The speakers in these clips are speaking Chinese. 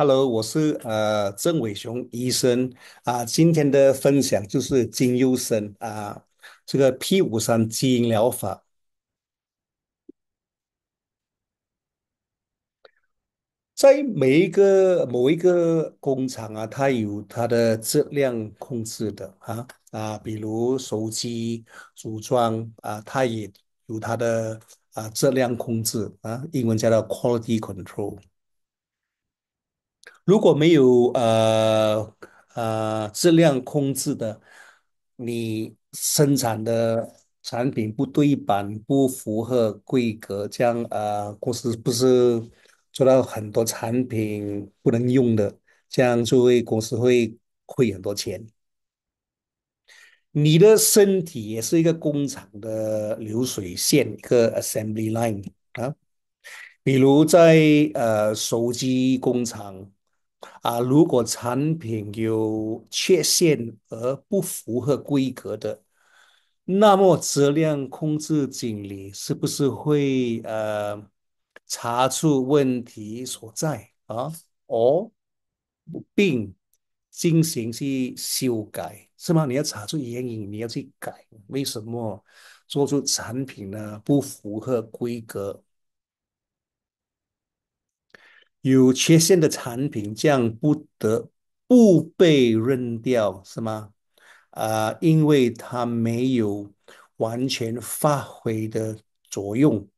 Hello，我是呃郑伟雄医生啊。今天的分享就是金优生啊，这个 P 五三基因疗法。在每一个某一个工厂啊，它有它的质量控制的啊啊，比如手机组装啊，它也有它的啊质量控制啊，英文叫做 quality control。如果没有呃呃质量控制的，你生产的产品不对版、不符合规格，这样呃公司不是做到很多产品不能用的，这样就会公司会亏很多钱。你的身体也是一个工厂的流水线，一个 assembly line 啊，比如在呃手机工厂。啊，如果产品有缺陷而不符合规格的，那么质量控制经理是不是会呃查出问题所在啊？哦，并进行去修改是吗？你要查出原因，你要去改，为什么做出产品呢不符合规格？有缺陷的产品将不得不被扔掉，是吗？啊，因为它没有完全发挥的作用。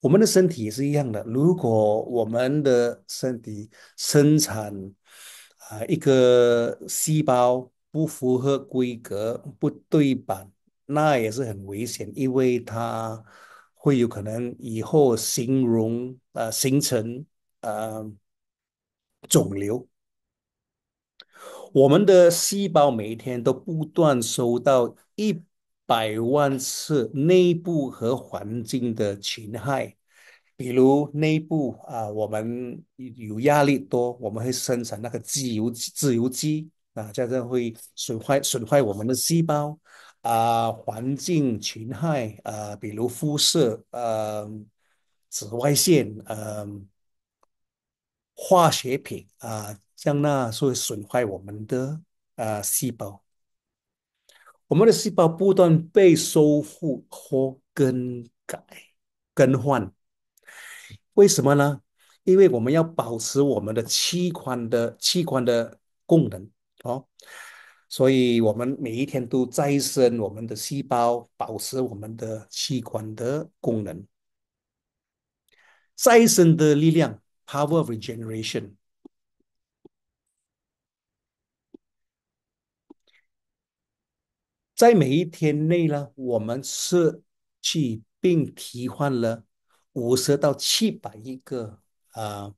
我们的身体也是一样的，如果我们的身体生产啊一个细胞不符合规格、不对版，那也是很危险，因为它会有可能以后形容啊形成。嗯，肿瘤。我们的细胞每一天都不断收到一百万次内部和环境的侵害，比如内部啊，我们有压力多，我们会生产那个自由自由基啊，这样会损坏损坏我们的细胞啊。环境侵害啊，比如辐射，呃，紫外线，嗯。化学品啊，将那会损坏我们的啊细胞。我们的细胞不断被修复或更改、更换，为什么呢？因为我们要保持我们的器官的器官的功能哦，所以我们每一天都再生我们的细胞，保持我们的器官的功能，再生的力量。Power of regeneration，在每一天内呢，我们是去并替换了五十到七百亿个啊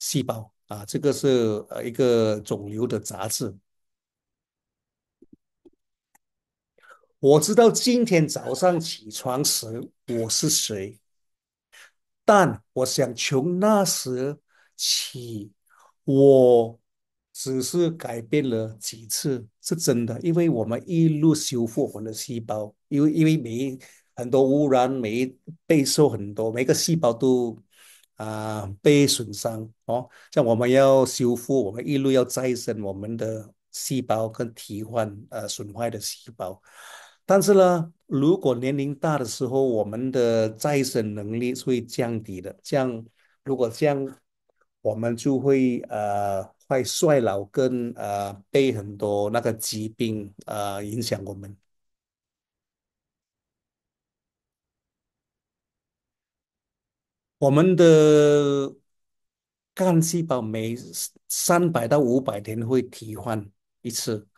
细胞啊，这个是呃一个肿瘤的杂志。我知道今天早上起床时，我是谁。但我想从那时起，我只是改变了几次，是真的，因为我们一路修复我们的细胞，因为因为每很多污染，每一备受很多，每个细胞都啊被损伤哦，像我们要修复，我们一路要再生我们的细胞，跟替换呃损坏的细胞，但是呢。如果年龄大的时候，我们的再生能力会降低的。这样，如果这样，我们就会呃，快衰老，跟呃，被很多那个疾病呃，影响我们。我们的干细胞每三百到五百天会替换一次。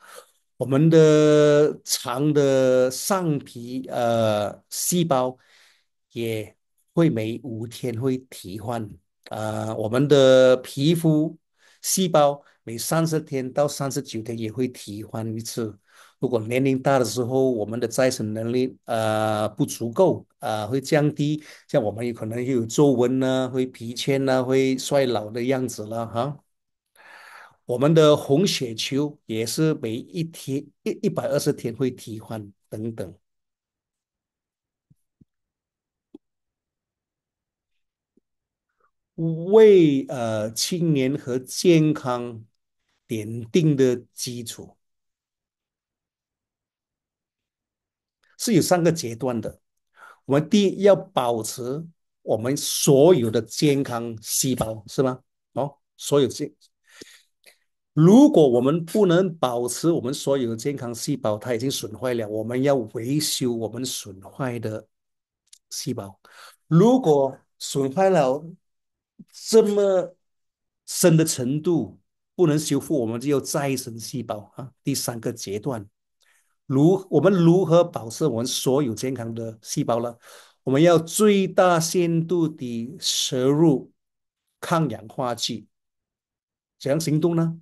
我们的肠的上皮呃细胞也会每五天会替换，啊，我们的皮肤细胞每三十天到三十九天也会替换一次。如果年龄大的时候，我们的再生能力呃不足够啊，会降低。像我们有可能又有皱纹呢，会疲倦呢，会衰老的样子了哈。我们的红血球也是每一天一一百二十天会替换等等，为呃青年和健康奠定的基础是有三个阶段的。我们第一要保持我们所有的健康细胞是吗？哦，所有健。如果我们不能保持我们所有的健康细胞，它已经损坏了，我们要维修我们损坏的细胞。如果损坏了这么深的程度，不能修复，我们就要再生细胞啊。第三个阶段，如我们如何保持我们所有健康的细胞呢？我们要最大限度的摄入抗氧化剂。怎样行动呢？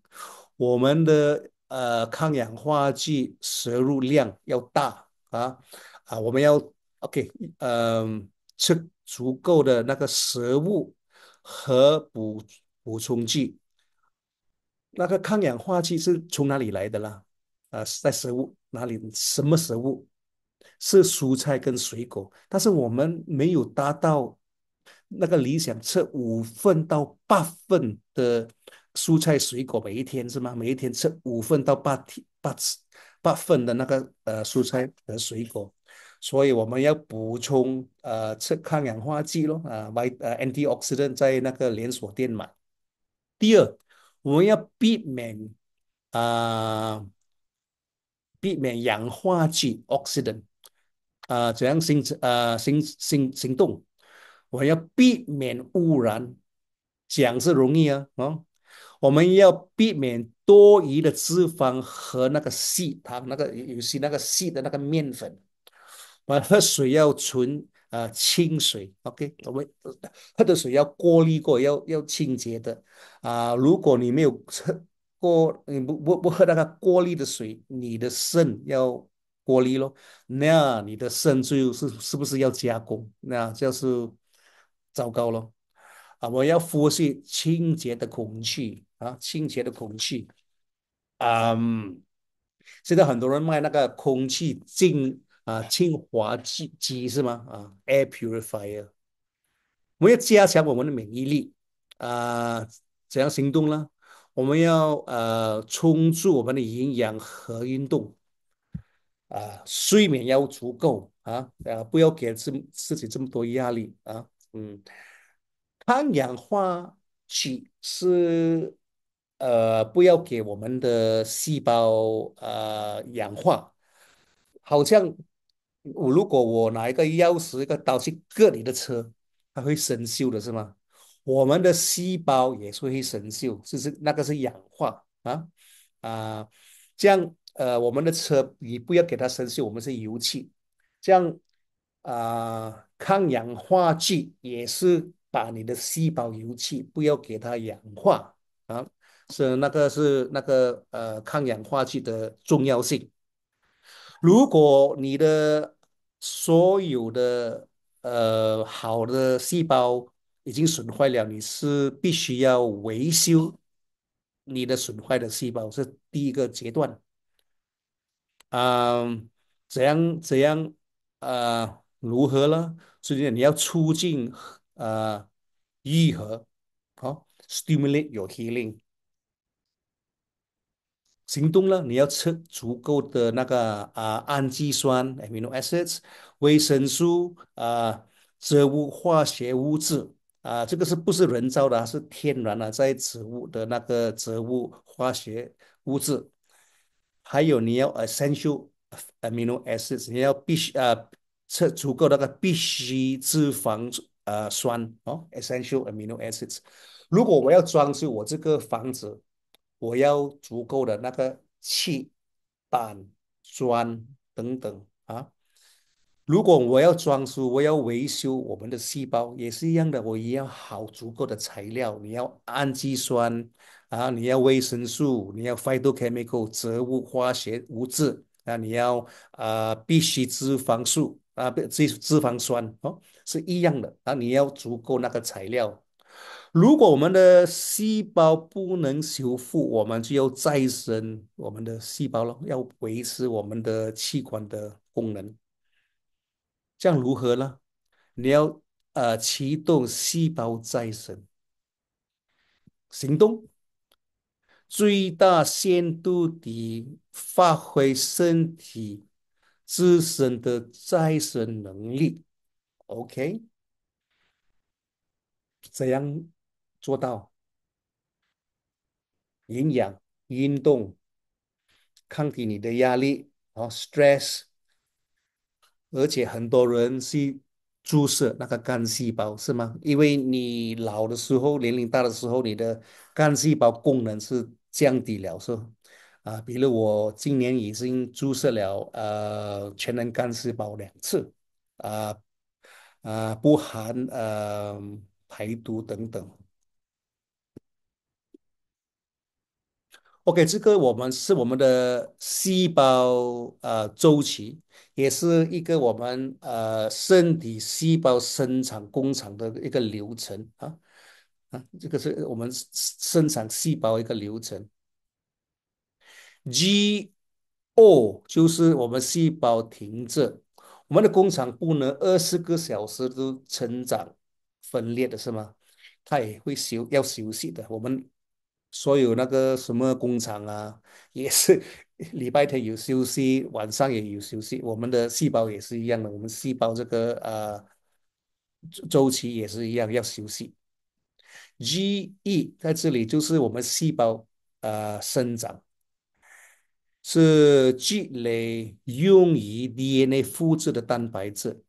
我们的呃抗氧化剂摄入量要大啊啊！我们要 OK，嗯吃足够的那个食物和补补充剂。那个抗氧化剂是从哪里来的啦？啊，在食物哪里？什么食物？是蔬菜跟水果。但是我们没有达到那个理想，吃五份到八份的。蔬菜水果每一天是吗？每一天吃五份到八天八八份的那个呃蔬菜和水果，所以我们要补充呃吃抗氧化剂咯啊，Y 呃 anti-oxidant 在那个连锁店买。第二，我们要避免啊避免氧化剂 oxidant 啊怎样行呃啊行行行动，我要避免污染。讲是容易啊哦，我们要避免多余的脂肪和那个细，糖，那个有些那个细的那个面粉。我喝水要纯，呃，清水。OK，我们喝的水要过滤过，要要清洁的。啊，如果你没有过，你不不不喝那个过滤的水，你的肾要过滤咯，那你的肾就是是不是要加工？那就是糟糕咯。啊，我要呼吸清洁的空气。啊，清洁的空气，嗯，现在很多人卖那个空气净啊净化器机是吗？啊，air purifier。我们要加强我们的免疫力啊，怎样行动呢？我们要呃充足我们的营养和运动，啊，睡眠要足够啊啊，不要给自自己这么多压力啊，嗯，抗氧化剂是。呃，不要给我们的细胞呃氧化，好像我如果我拿一个钥匙一个刀去割你的车，它会生锈的是吗？我们的细胞也是会生锈，就是那个是氧化啊啊，这样呃我们的车你不要给它生锈，我们是油漆，这样啊抗氧化剂也是把你的细胞油漆，不要给它氧化啊。是那个，是那个，呃，抗氧化剂的重要性。如果你的所有的呃好的细胞已经损坏了，你是必须要维修你的损坏的细胞，是第一个阶段。啊，怎样？怎样？呃，如何呢？所以你要促进呃愈合，好，stimulate your healing。行动了，你要吃足够的那个啊，氨基酸 （amino acids）、维生素啊、植物化学物质啊，这个是不是人造的？是天然的，在植物的那个植物化学物质。还有你要 essential amino acids，你要必须啊吃足够那个必需脂肪呃酸哦，essential amino acids。如果我要装修我这个房子。我要足够的那个气、胆、砖等等啊！如果我要装修，我要维修我们的细胞也是一样的，我也要好足够的材料。你要氨基酸啊，你要维生素，你要 phytochemical 植物化学物质啊，你要啊必须脂肪素啊，必脂脂肪酸哦，是一样的啊，你要足够那个材料。如果我们的细胞不能修复，我们就要再生我们的细胞了，要维持我们的器官的功能。这样如何呢？你要呃启动细胞再生行动，最大限度地发挥身体自身的再生能力。OK，这样。做到营养、运动、抗体，你的压力，然后 stress，而且很多人是注射那个干细胞是吗？因为你老的时候，年龄大的时候，你的干细胞功能是降低了，是啊，比如我今年已经注射了呃全能干细胞两次，啊啊，不含呃排毒等等。OK，这个我们是我们的细胞呃周期，也是一个我们呃身体细胞生产工厂的一个流程啊啊，这个是我们生产细胞一个流程。G，O 就是我们细胞停滞，我们的工厂不能二十四个小时都成长分裂的，是吗？它也会休要休息的，我们。所有那个什么工厂啊，也是礼拜天有休息，晚上也有休息。我们的细胞也是一样的，我们细胞这个呃周期也是一样要休息。G E 在这里就是我们细胞呃生长，是积累用于 DNA 复制的蛋白质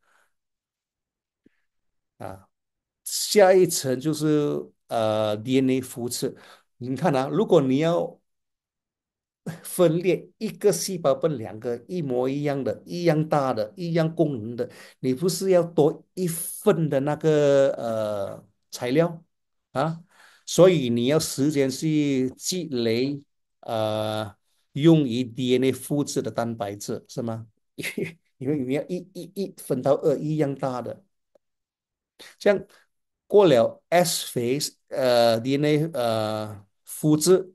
啊。下一层就是呃 DNA 复制。你看啊，如果你要分裂一个细胞分两个，一模一样的、一样大的、一样功能的，你不是要多一份的那个呃材料啊？所以你要时间去积累呃，用于 DNA 复制的蛋白质是吗？因为你要一一一分到二，一样大的，像过了 S phase，呃，DNA 呃。复制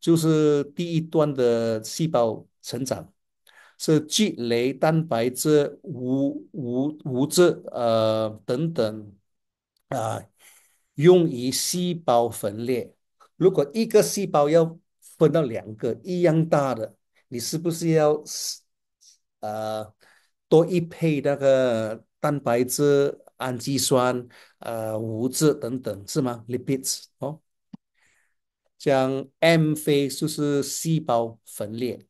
就是第一段的细胞成长，是积累蛋白质、无无物质呃等等啊，用于细胞分裂。如果一个细胞要分到两个一样大的，你是不是要呃多一倍那个蛋白质、氨基酸、呃物质等等是吗 l e p i d t s 哦。将 M 非就是细胞分裂，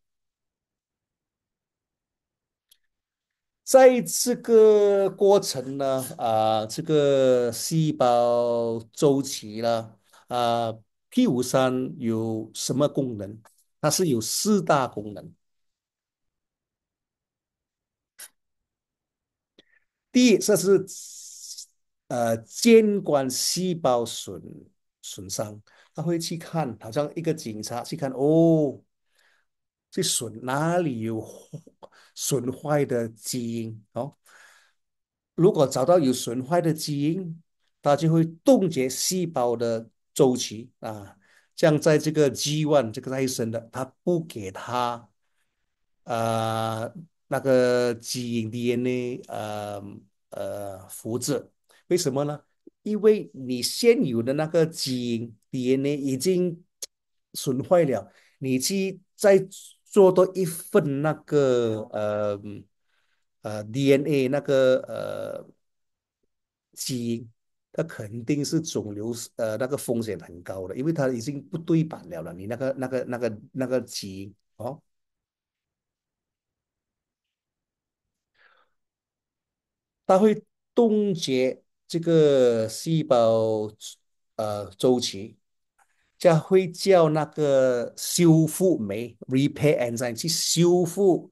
在这个过程呢，啊，这个细胞周期呢，啊，p 五三有什么功能？它是有四大功能。第一，这是呃，监管细胞损损伤。他会去看，好像一个警察去看，哦，这损哪里有损坏的基因哦？如果找到有损坏的基因，它就会冻结细胞的周期啊，这样在这个 one 这个再生的，他不给他呃那个基因 DNA 呃呃复制，为什么呢？因为你现有的那个基因 DNA 已经损坏了，你去再做多一份那个呃呃 DNA 那个呃基因，它肯定是肿瘤呃那个风险很高的，因为它已经不对版了了，你那个那个那个那个基因哦，它会冻结。这个细胞呃周期，就会叫那个修复酶 repair enzyme 去修复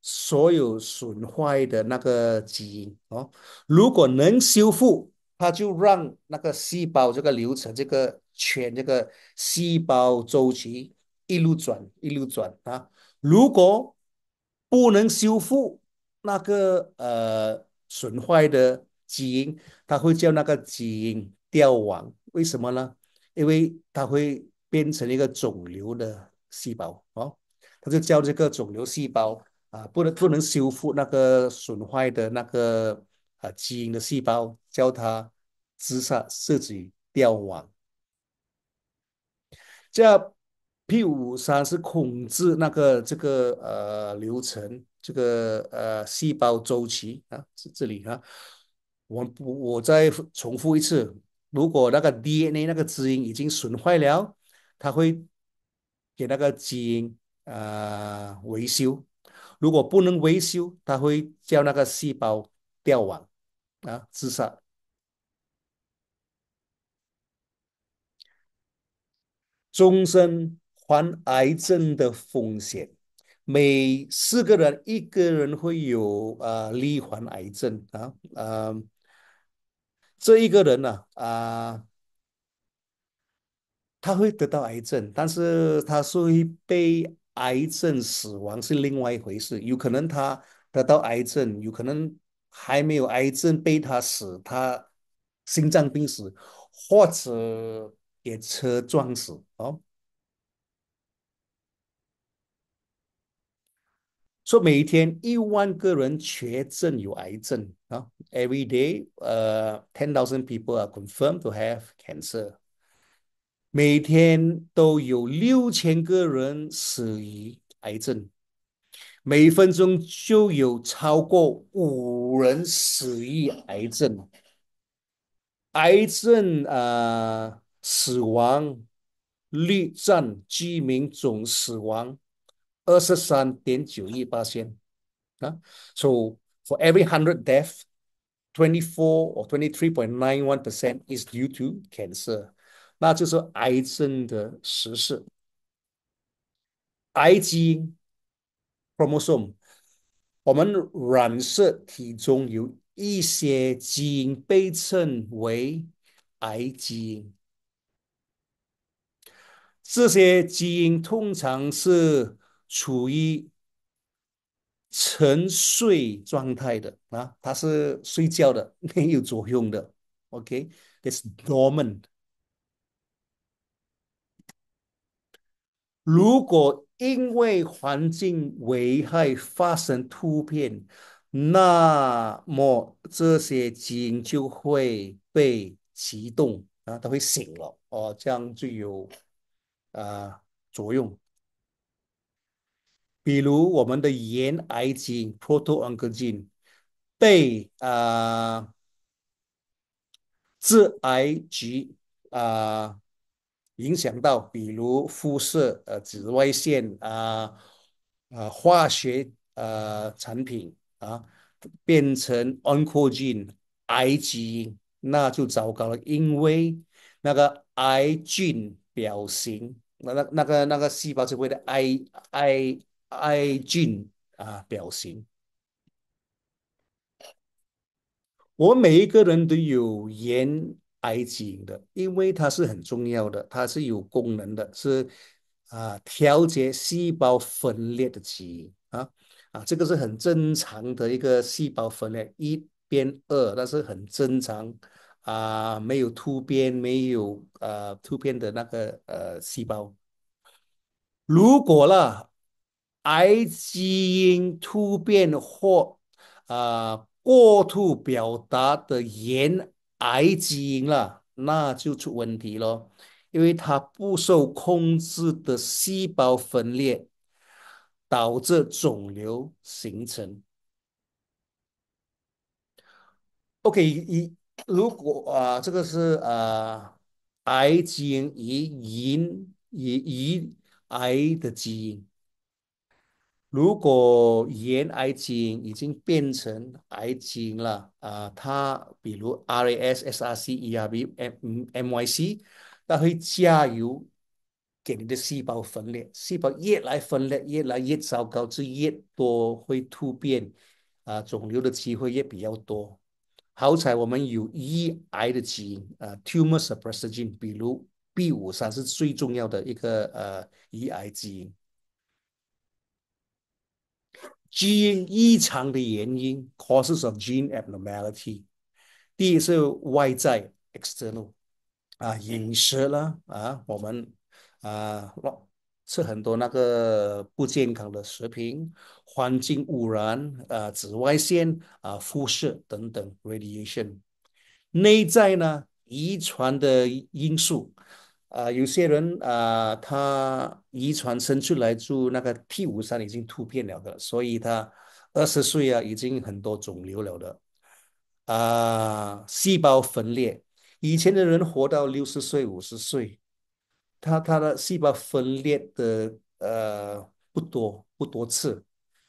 所有损坏的那个基因哦。如果能修复，它就让那个细胞这个流程这个全这个细胞周期一路转一路转啊。如果不能修复那个呃损坏的。基因，它会叫那个基因凋亡，为什么呢？因为它会变成一个肿瘤的细胞哦，它就叫这个肿瘤细胞啊，不能不能修复那个损坏的那个啊基因的细胞，叫它自杀自己凋亡。这 P 五三是控制那个这个呃流程，这个呃细胞周期啊，是这里啊。我我再重复一次，如果那个 DNA 那个基因已经损坏了，他会给那个基因啊维修。如果不能维修，他会叫那个细胞掉亡啊自杀，终身患癌症的风险，每四个人一个人会有啊罹患癌症啊呃。这一个人呢，啊，他会得到癌症，但是他会会被癌症死亡是另外一回事。有可能他得到癌症，有可能还没有癌症被他死，他心脏病死，或者给车撞死，哦。说每一天一万个人确诊有癌症啊，every day，呃，ten thousand people are confirmed to have cancer。每天都有六千个人死于癌症，每分钟就有超过五人死于癌症。癌症啊，死亡率占居民总死亡。二十三点九一八千，啊。So for every hundred death，twenty four or twenty three point nine one percent is due to cancer，那就是癌症的实事。癌基因，chromosome，我们染色体中有一些基因被称为癌基因，这些基因通常是。处于沉睡状态的啊，他是睡觉的，没有作用的。OK，这 s dormant。如果因为环境危害发生突变，那么这些基因就会被启动啊，它会醒了哦，这样就有啊作用。比如我们的原癌基因 proto-oncogene 被啊致癌剂啊影响到，比如辐射、呃紫外线、啊啊化学呃产品啊，变成 oncogene 癌基因，那就糟糕了，因为那个癌菌表型，那那那个那个细胞就会的癌癌。i 基啊，表型。我们每一个人都有言 I 基因的，因为它是很重要的，它是有功能的，是啊，调节细胞分裂的基因啊啊，这个是很正常的一个细胞分裂，一边二，那是很正常啊，没有突变，没有啊突变的那个呃细胞，如果啦。癌基因突变或呃过度表达的炎癌基因了，那就出问题了，因为它不受控制的细胞分裂，导致肿瘤形成。OK，一如果啊，这个是呃癌基因与引与与癌的基因。如果原癌基因已经变成癌基因了，啊，它比如 RAS、SRC、ERB、M、MYC，它会加油给你的细胞分裂，细胞越来分裂越来越糟糕，就越多会突变，啊，肿瘤的机会也比较多。好彩我们有抑癌的基因，啊，tumor suppressor gene，比如 B 五三是最重要的一个呃抑癌基因。基因异常的原因 （causes of gene abnormality），第一是外在 （external） 啊，饮食啦啊，我们啊，吃很多那个不健康的食品，环境污染啊，紫外线啊，辐射等等 （radiation）。内在呢，遗传的因素。啊，有些人啊，他遗传生出来住那个 T 五三已经突变了的，所以他二十岁啊已经很多肿瘤了的。啊，细胞分裂，以前的人活到六十岁、五十岁，他他的细胞分裂的呃不多不多次，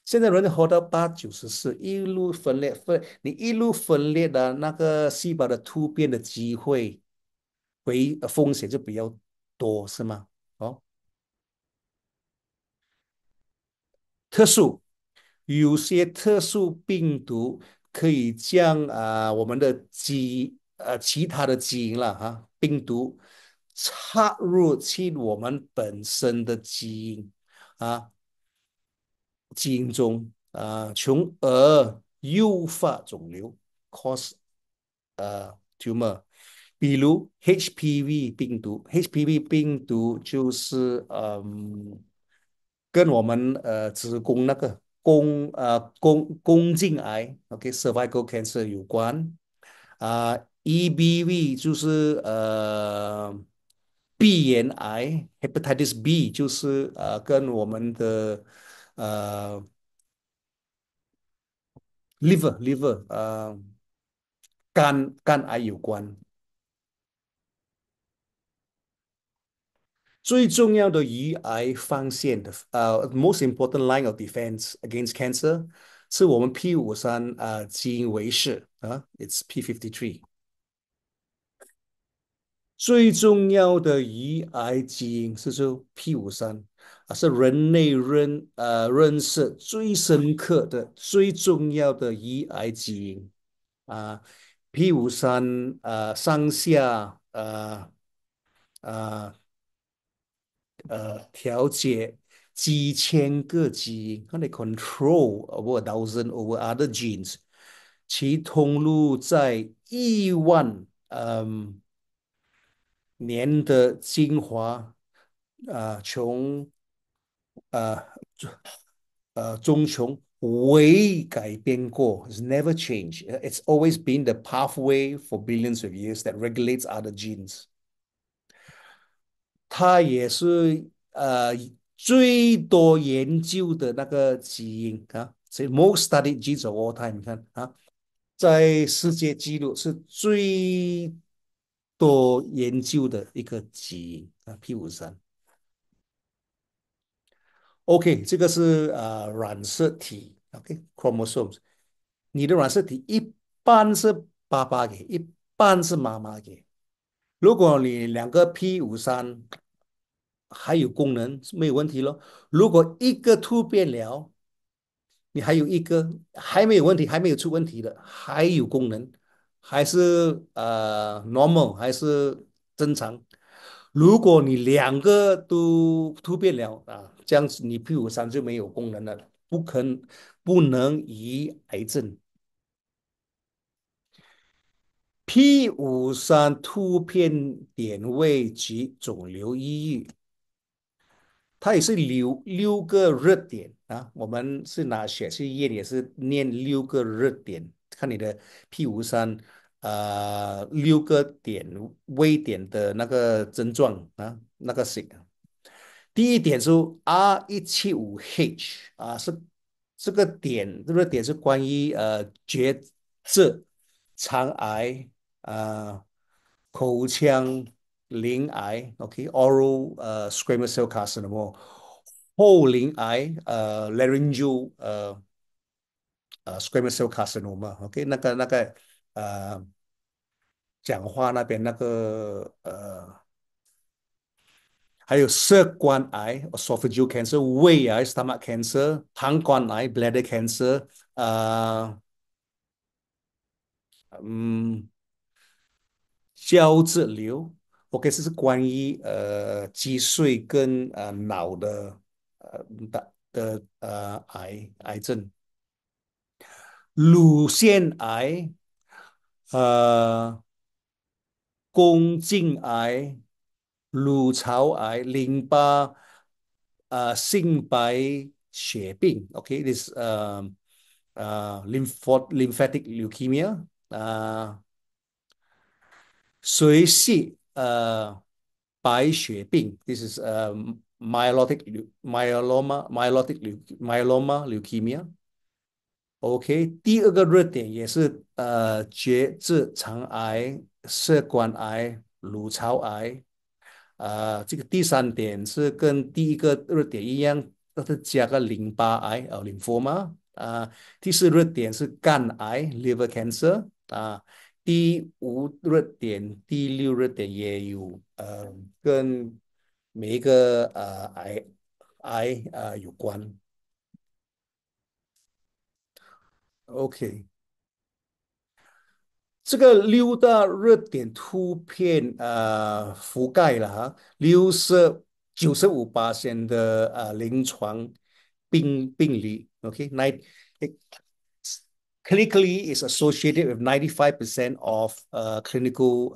现在人活到八九十岁，一路分裂分，你一路分裂的那个细胞的突变的机会。为风险就比较多是吗？哦，特殊有些特殊病毒可以将啊我们的基呃其他的基因了哈，病毒插入进我们本身的基因啊基因中啊，从而诱发肿瘤，cause 呃 tumor。比如 HPV 病毒，HPV 病毒就是嗯，跟我们呃子宫那个宫呃宫宫颈癌，OK，cervical cancer 有关。啊，EBV 就是呃，鼻炎癌，Hepatitis B 就是呃跟我们的呃，liver liver 呃肝肝癌有关。最重要的胰癌防线的呃，most important line of defense against cancer，是我们 P 五三啊基因维事啊，It's P fifty three。最重要的胰癌基因是说 P 五三啊，是人类认呃认识最深刻的最重要的胰癌基因啊，P 五三啊上下啊啊。呃调节几千个基因，它哋 control over thousand over other genes，其通路在亿万嗯年的精华，啊，从呃呃中从未改变过 h a s never change，it's d always been the pathway for billions of years that regulates other genes。它也是呃最多研究的那个基因啊，所以 most studied genes of all time，你看啊，在世界纪录是最多研究的一个基因啊，p 五三。OK，这个是呃染色体，OK chromosomes。你的染色体一半是爸爸给，一半是妈妈给。如果你两个 P 五三还有功能，没有问题咯。如果一个突变了，你还有一个还没有问题，还没有出问题的，还有功能，还是呃 normal 还是正常。如果你两个都突变了啊，这样子你 P 五三就没有功能了，不可不能以癌症。P 五三突变点位及肿瘤抑郁，它也是六六个热点啊。我们是拿血去液也是念六个热点，看你的 P 五三，呃，六个点微点的那个症状啊，那个谁？第一点是 R 一七五 H 啊，是这个点，这个点是关于呃绝症肠癌。啊，口腔鳞癌，OK，oral okay? 啊 squamous cell carcinoma，后鳞癌，呃 laryngeal 啊啊 squamous cell carcinoma，OK，那个那个呃讲话那边那个，呃。还有食管癌，esophageal cancer，胃癌，stomach cancer，膀胱癌，bladder cancer，啊，嗯。胶质瘤，OK，这是关于呃脊髓跟呃脑的呃的的呃癌癌症。乳腺癌，呃，宫颈癌，卵巢癌，淋巴，呃，性白血病，OK，t h i s 这是呃呃 y m p h atic leukemia 啊。随系呃白血病，this is 呃 myelotic myeloma myelotic myeloma leukemia。OK，第二个热点也是呃结直肠癌、食管癌、乳巢癌。啊、呃，这个第三点是跟第一个热点一样，它是加个淋巴癌啊，淋巴吗？啊、呃，第四热点是肝癌 （liver cancer） 啊、第五热点、第六热点也有，呃，跟每一个呃癌癌啊有关。OK，这个六大热点图片啊，覆盖了哈，六十、九十五、八线的啊临床病病例。OK，来，clinically is associated with ninety five percent of clinical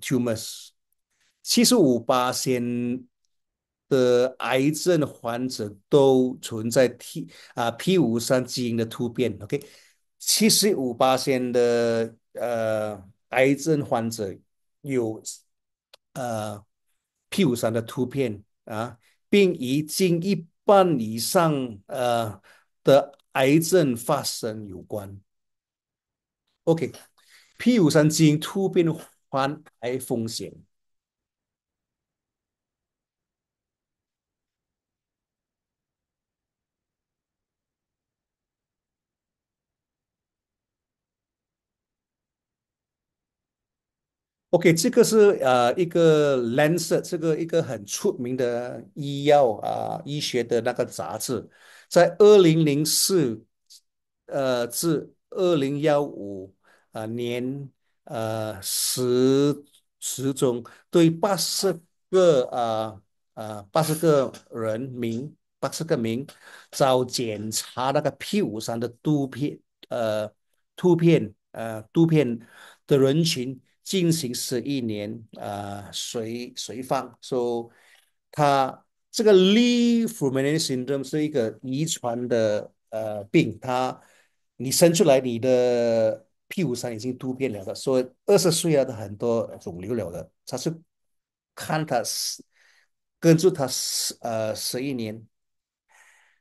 tumors。七十五八线的癌症患者都存在 T 啊 P 五三基因的突变。OK，七十五八线的呃癌症患者有呃 P 五三的突变啊，并已经一半以上呃的。癌症发生有关。OK，p 五三基因突变患癌风险。OK，这个是呃一个蓝色，这个一个很出名的医药啊医学的那个杂志。在二零零四，呃，至二零幺五啊年，呃，时时中对八十个啊啊八十个人名，八十个名，找检查那个 P 五三的图片，呃，图片，呃，图片的人群进行十一年啊随随访，说他。这个 l e f r a u m e n i syndrome 是一个遗传的呃病，他你生出来你的屁股上已经突变了的，所以二十岁了的很多肿瘤了的，他是看他跟着他十呃十一年，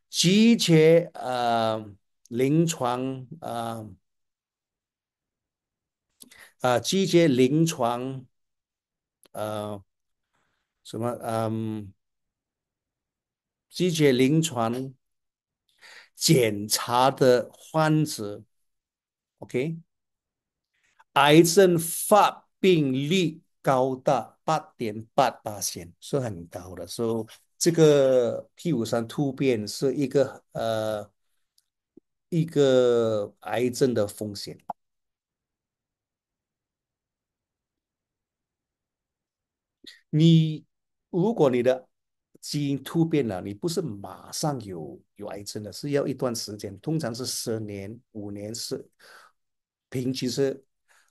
集结呃临床呃啊，集结临床呃什么嗯。拒绝临床检查的患者，OK，癌症发病率高达八点八八线，是很高的。以这个 P 五三突变是一个呃一个癌症的风险。你如果你的基因突变了，你不是马上有有癌症的，是要一段时间，通常是十年、五年是，平均是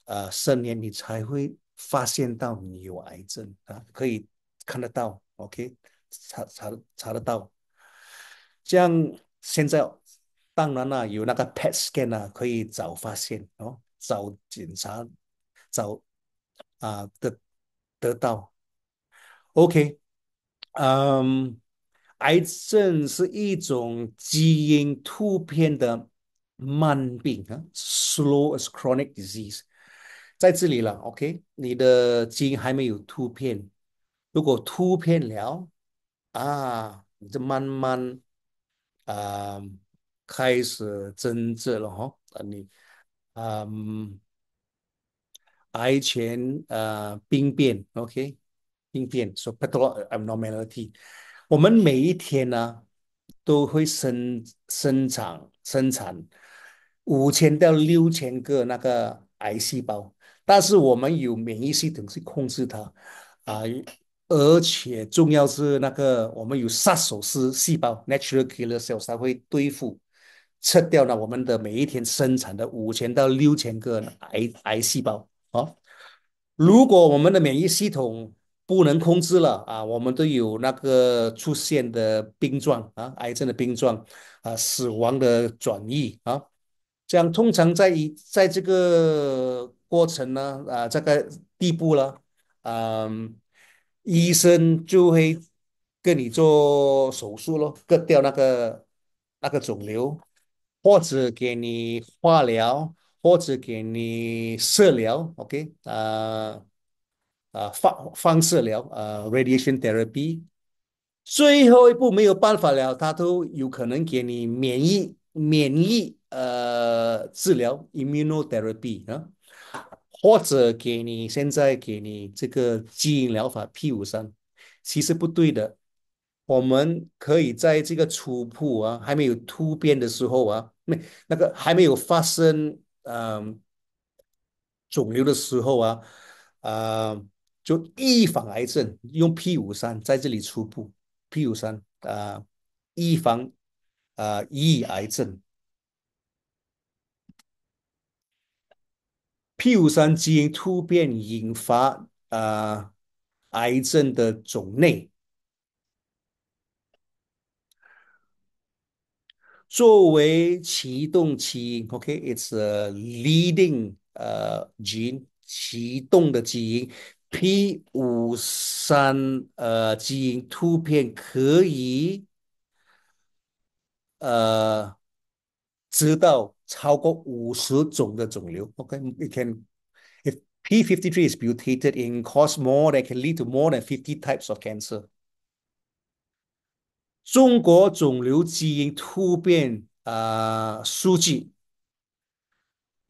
呃十年你才会发现到你有癌症啊，可以看得到，OK，查查查得到，这样现在当然了，有那个 PET scan 啊，可以早发现哦，早检查，早啊得得到，OK。嗯，癌症是一种基因突变的慢病啊，slow as chronic disease，在这里了，OK，你的基因还没有突变，如果突变了，啊，你就慢慢啊开始增值了哈，你，嗯，癌前呃病变，OK。病变，所以不多。I'm not m a l i d y 我们每一天呢，都会生生产生产五千到六千个那个癌细胞，但是我们有免疫系统去控制它啊，而且重要是那个我们有杀手是细胞 （natural killer cell） 它会对付撤掉了我们的每一天生产的五千到六千个癌癌细胞。啊！如果我们的免疫系统不能控制了啊！我们都有那个出现的病状啊，癌症的病状啊，死亡的转移啊，这样通常在一在这个过程呢啊，这个地步了，嗯，医生就会跟你做手术咯，割掉那个那个肿瘤，或者给你化疗，或者给你射疗，OK 啊。啊，方放射疗啊，radiation therapy，最后一步没有办法了，他都有可能给你免疫免疫呃治疗，immuno therapy 啊，或者给你现在给你这个基因疗法 P 五三，其实不对的，我们可以在这个初步啊还没有突变的时候啊，那那个还没有发生嗯肿瘤的时候啊，啊。就预防癌症，用 P 五三在这里初步 P 五三啊，预防啊，易、癌症。P 五三基因突变引发啊癌症的种类，作为启动基因，OK，i t s a leading 呃基因启动的基因。P 五三呃基因突变可以呃知道超过五十种的肿瘤。OK，it can if P fifty three is mutated in cause more, t h a t can lead to more than fifty types of cancer。中国肿瘤基因突变啊数据。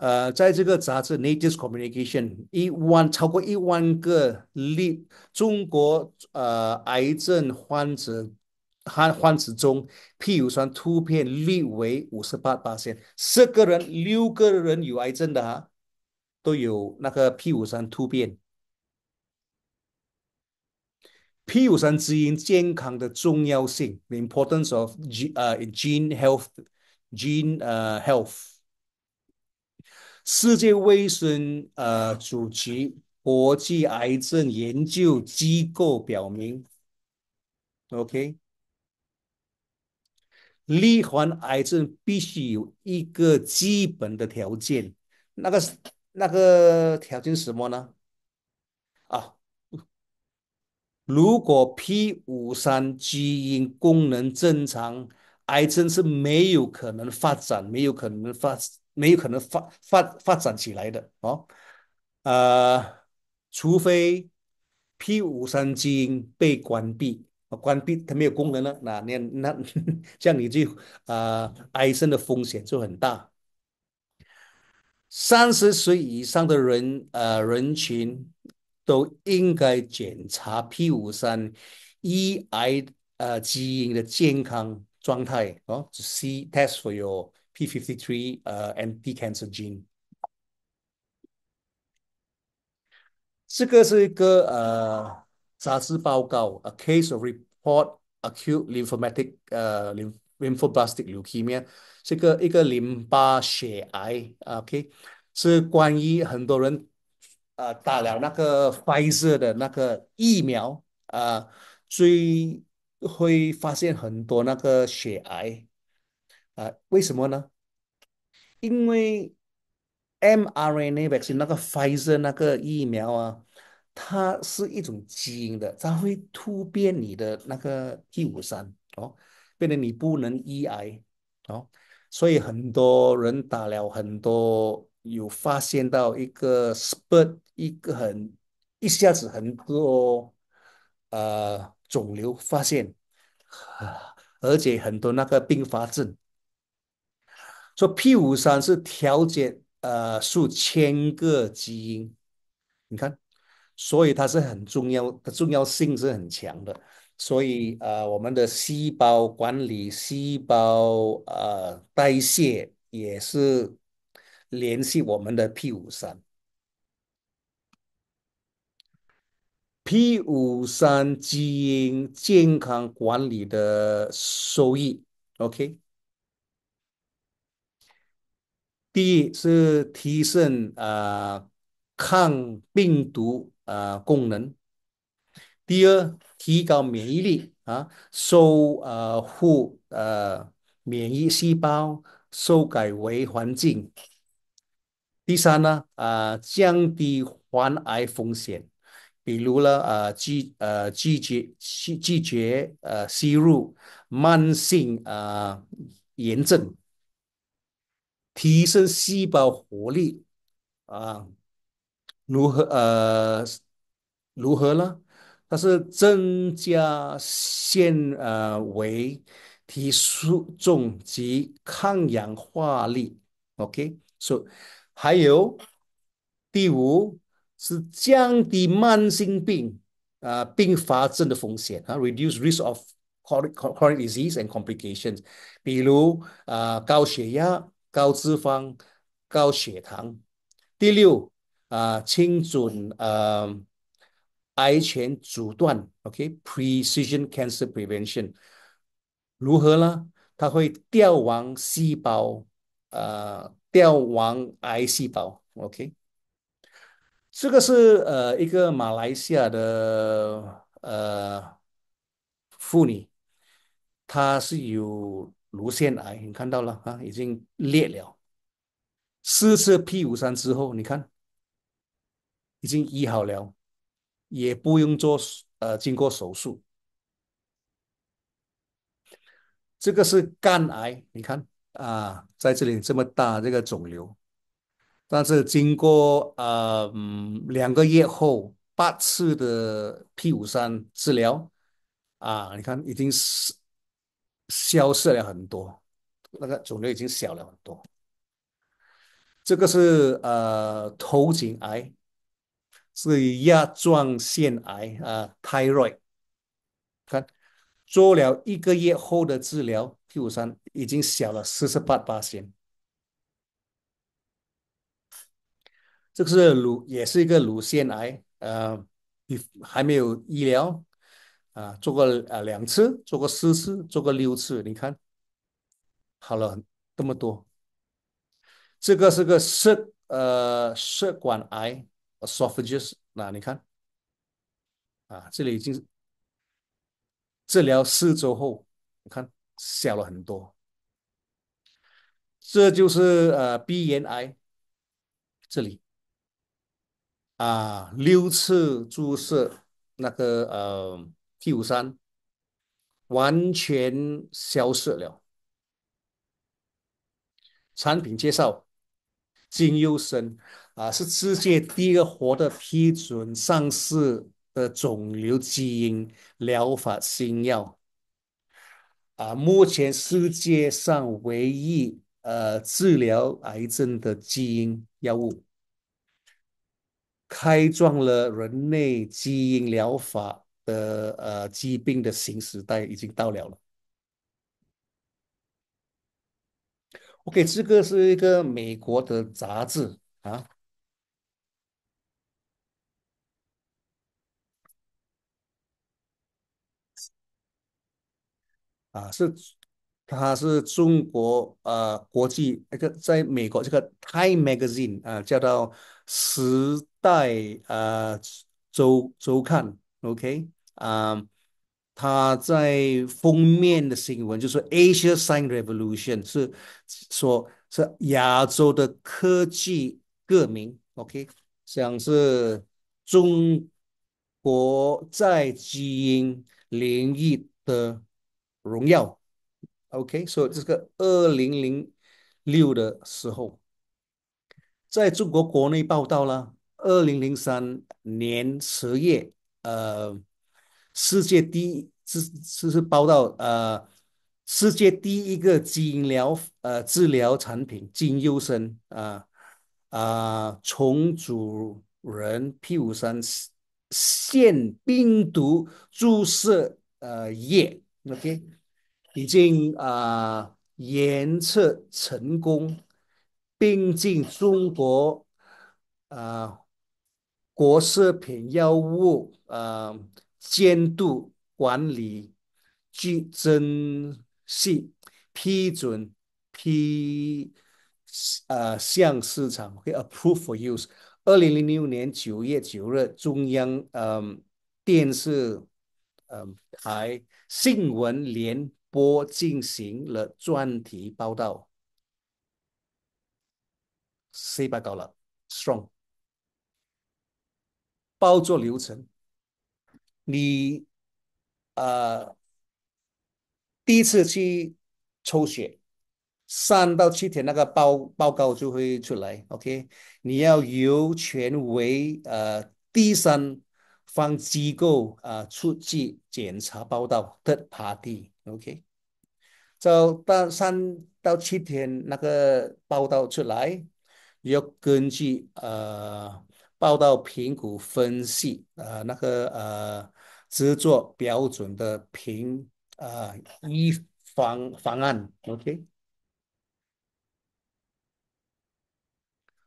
呃，在这个杂志《n a t u v e s Communication》，一万超过一万个例中国呃癌症患者患患者中，p 如说突变率为五十八八线，四个人六个人有癌症的，都有那个 p 五三突变。p 五三基因健康的重要性，the importance of g 呃 gene health，gene 呃 health。世界卫生呃组织国际癌症研究机构表明，OK，罹患癌症必须有一个基本的条件，那个那个条件什么呢？啊，如果 P 五三基因功能正常，癌症是没有可能发展，没有可能发。没有可能发发发展起来的哦，呃，除非 P 五三基因被关闭，关闭它没有功能了，那那那，这样 你就啊，癌症的风险就很大。三十岁以上的人呃人群都应该检查 P 五三 e 癌呃基因的健康状态哦，C test for your。T fifty three anti d cancer gene，这个是一个呃杂志报告，a case of report acute lymphomatic 呃 lymphoblastic leukemia，这个一个淋巴血癌，OK，是关于很多人呃打了那个 Pfizer 的那个疫苗啊，最会发现很多那个血癌啊，为什么呢？因为 mRNA vaccine 那个辉瑞那个疫苗啊，它是一种基因的，它会突变你的那个 p 五三哦，变得你不能抑癌哦，所以很多人打了很多，有发现到一个 spurt，一个很一下子很多呃肿瘤发现，而且很多那个并发症。说 P 五三是调节呃数千个基因，你看，所以它是很重要的重要性是很强的，所以呃我们的细胞管理、细胞呃代谢也是联系我们的 P 五三 P 五三基因健康管理的收益，OK。第一是提升啊抗病毒啊功能，第二提高免疫力啊，收呃护呃免疫细胞，收改为环境。第三呢啊降低患癌风险，比如呢啊拒呃拒绝拒拒绝呃吸入慢性啊炎症。提升细胞活力啊，如何呃如何呢？它是增加线呃维体数种及抗氧化力。OK，所以还有第五是降低慢性病啊并发症的风险啊，reduce risk of chronic chronic disease and complications，比如啊高血压。高脂肪、高血糖。第六啊，精准呃癌前阻断，OK，precision cancer prevention 如何呢？它会掉亡细胞，呃，掉亡癌细胞，OK。这个是呃一个马来西亚的呃妇女，她是有。乳腺癌，你看到了啊？已经裂了，四次 P 五三之后，你看已经医好了，也不用做呃经过手术。这个是肝癌，你看啊，在这里这么大这个肿瘤，但是经过呃两个月后八次的 P 五三治疗，啊，你看已经是。消失了很多，那个肿瘤已经小了很多。这个是呃头颈癌，是亚状腺癌啊，thyroid。看，做了一个月后的治疗 q 三已经小了四十八八星。这个是乳，也是一个乳腺癌，呃，还没有医疗。啊，做过啊两次，做过四次，做过六次，你看好了这么多。这个是个食呃食管癌，esophagus，那你看，啊，这里已经治疗四周后，你看小了很多。这就是呃鼻咽癌，这里啊六次注射那个呃。T 五三完全消失了。产品介绍：金优生啊，是世界第一个获得批准上市的肿瘤基因疗法新药。啊，目前世界上唯一呃治疗癌症的基因药物，开创了人类基因疗法。的呃，疾病的新时代已经到了了。OK，这个是一个美国的杂志啊，啊是它是中国呃国际一个在美国这个 Time Magazine 啊，叫到《时代》啊周周刊 OK。啊，他在封面的新闻就是 a s i a Science Revolution” 是说，是亚洲的科技革命。OK，像是中国在基因领域的荣耀。OK，所以这个二零零六的时候，在中国国内报道了二零零三年十月，呃。世界第是是是包到呃，世界第一个基因疗呃治疗产品基因优生啊啊重组人 P 五三腺病毒注射呃液，OK 已经啊研测成功，并进中国啊国食品药物呃。监督管理、举征、系批准、批呃向市场会 approve for use。二零零六年九月九日，中央嗯电视嗯台新闻联播进行了专题报道。C 八高了？Strong。包作流程。你呃第一次去抽血，三到七天那个报报告就会出来。OK，你要由权威呃第三方机构啊出具检查报告的 t y OK，就到三到七天那个报道出来，要根据呃。报道、评估、分析，呃，那个呃，制作标准的评啊一方方案，OK。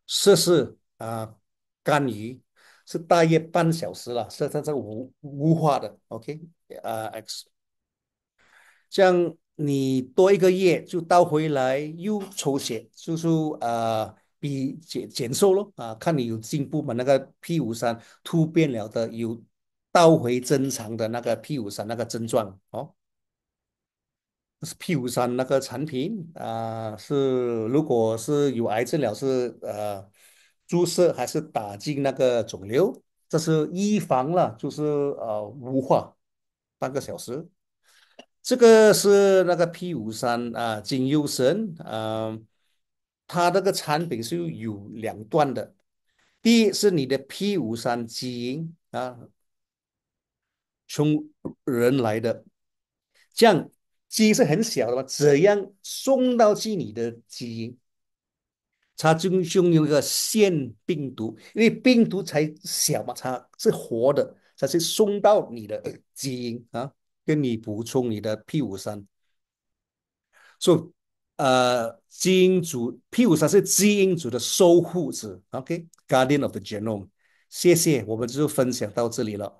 测试啊干预是大约半小时了，是它这雾雾化的，OK，呃 X。这样你多一个月就倒回来又抽血，就是呃。比减减瘦了啊！看你有进步嘛？那个 P 五三突变了的，有倒回正常的那个 P 五三那个症状哦，是 P 五三那个产品啊。是如果是有癌症了，是呃注射还是打进那个肿瘤？这是预防了，就是呃雾化半个小时。这个是那个 P 五三啊，金优神啊。它这个产品是有两段的，第一是你的 P 五三基因啊，从人来的，这样基因是很小的嘛？怎样送到去你的基因？它就用有一个腺病毒，因为病毒才小嘛，它是活的，它是送到你的基因啊，跟你补充你的 P 五三，所以。呃，基因组，P 五三是基因组的守护者，OK，Guardian of the genome。谢谢，我们就分享到这里了。